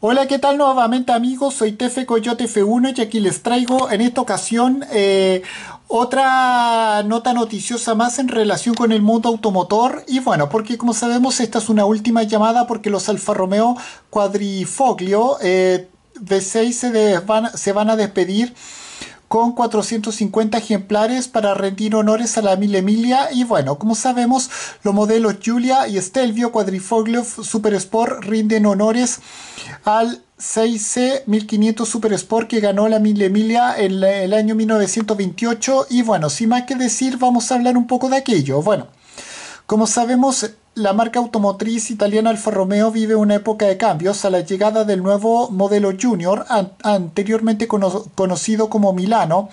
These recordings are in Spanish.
Hola, ¿qué tal nuevamente amigos? Soy Tefe Coyote F1 y aquí les traigo en esta ocasión eh, otra nota noticiosa más en relación con el mundo automotor y bueno, porque como sabemos esta es una última llamada porque los Alfa Romeo Quadrifoglio 6 eh, se van a despedir con 450 ejemplares para rendir honores a la Mil Emilia y bueno, como sabemos, los modelos Julia y Stelvio Quadrifoglio Super Sport rinden honores al 6C 1500 Super Sport que ganó la 1000 Emilia en el año 1928 y bueno, sin más que decir, vamos a hablar un poco de aquello. Bueno, como sabemos, la marca automotriz italiana Alfa Romeo vive una época de cambios a la llegada del nuevo modelo Junior, anteriormente conocido como Milano.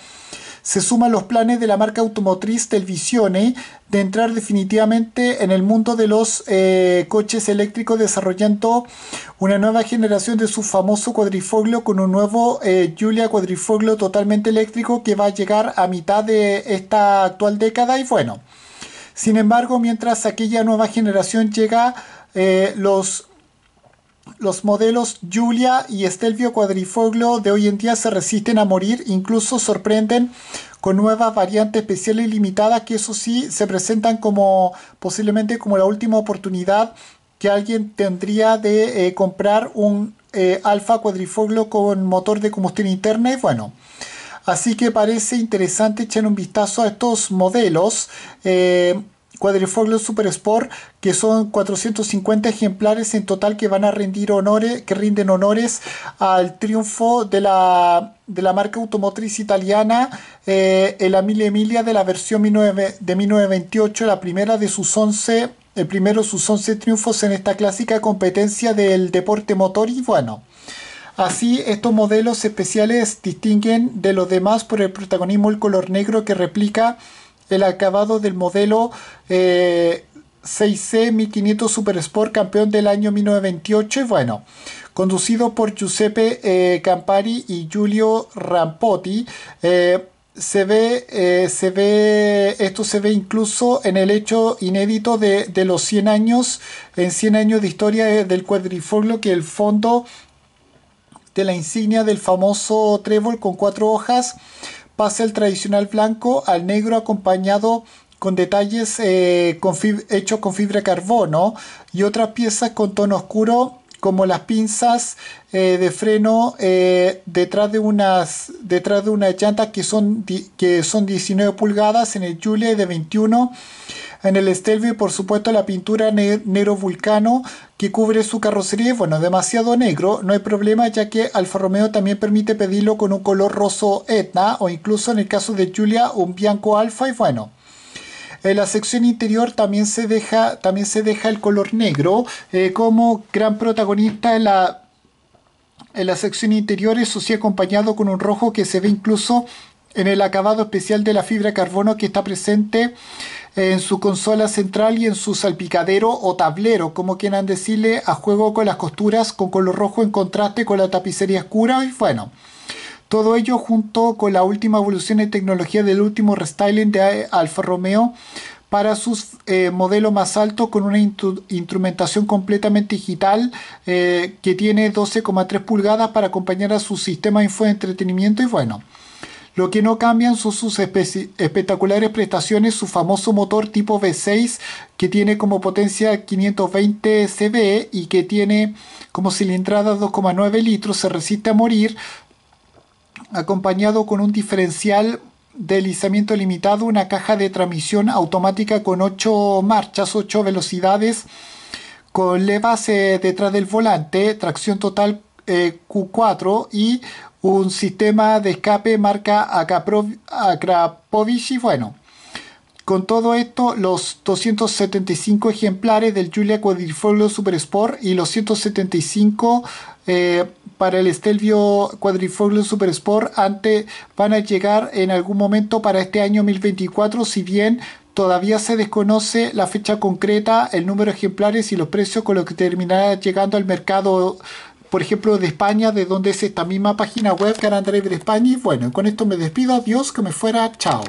Se suman los planes de la marca automotriz Visione de entrar definitivamente en el mundo de los eh, coches eléctricos, desarrollando una nueva generación de su famoso cuadrifoglio con un nuevo Julia eh, Giulia cuadrifoglio totalmente eléctrico que va a llegar a mitad de esta actual década. Y bueno, sin embargo, mientras aquella nueva generación llega, eh, los, los modelos Julia y Estelvio Cuadrifoglio de hoy en día se resisten a morir, incluso sorprenden con nuevas variantes especiales y limitadas que eso sí se presentan como posiblemente como la última oportunidad que alguien tendría de eh, comprar un eh, Alfa Cuadrifoglio con motor de combustión interna. Y bueno, Así que parece interesante echar un vistazo a estos modelos. Eh, Quadrifoglio Super Sport, que son 450 ejemplares en total que van a rendir honores, que rinden honores al triunfo de la, marca automotriz italiana, ...en eh, la Mille Emilia de la versión de 1928, la primera de sus 11, el primero de sus 11 triunfos en esta clásica competencia del deporte motor y bueno. Así, estos modelos especiales distinguen de los demás por el protagonismo el color negro que replica el acabado del modelo 6C eh, 1500 Super Sport campeón del año 1928 bueno, conducido por Giuseppe eh, Campari y Giulio Rampotti. Eh, se ve, se ve, esto se ve incluso en el hecho inédito de, los 100 años, en 100 años de historia del cuadrifoglio que el fondo de la insignia del famoso trébol con cuatro hojas pasa el tradicional blanco al negro acompañado con detalles eh, con hechos con fibra carbono y otras piezas con tono oscuro como las pinzas eh, de freno eh, detrás de unas detrás de llantas que son que son 19 pulgadas en el Julia de 21 en el Stelvio, por supuesto, la pintura Nero Vulcano que cubre su carrocería es, bueno, demasiado negro. No hay problema ya que Alfa Romeo también permite pedirlo con un color roso Etna o incluso en el caso de Julia, un bianco alfa y bueno. En la sección interior también se deja, también se deja el color negro eh, como gran protagonista en la, en la sección interior, eso sí acompañado con un rojo que se ve incluso en el acabado especial de la fibra carbono que está presente en su consola central y en su salpicadero o tablero, como quieran decirle, a juego con las costuras con color rojo en contraste con la tapicería oscura y bueno. Todo ello junto con la última evolución en tecnología del último restyling de Alfa Romeo para su eh, modelo más alto, con una instrumentación completamente digital eh, que tiene 12,3 pulgadas para acompañar a su sistema de info de entretenimiento y bueno. Lo que no cambian son sus espectaculares prestaciones, su famoso motor tipo V6 que tiene como potencia 520 CV y que tiene como cilindrada 2,9 litros, se resiste a morir, acompañado con un diferencial de deslizamiento limitado, una caja de transmisión automática con 8 marchas, 8 velocidades, con levas eh, detrás del volante, tracción total eh, Q4 y un sistema de escape marca Akrapovich. y Bueno, con todo esto, los 275 ejemplares del Julia Quadrifoglio Super Sport y los 175 eh, para el Stelvio Quadrifoglio Super Sport antes van a llegar en algún momento para este año 2024, si bien todavía se desconoce la fecha concreta, el número de ejemplares y los precios con los que terminará llegando al mercado por ejemplo, de España, de donde es esta misma página web, era de España. Y bueno, con esto me despido. Adiós, que me fuera. Chao.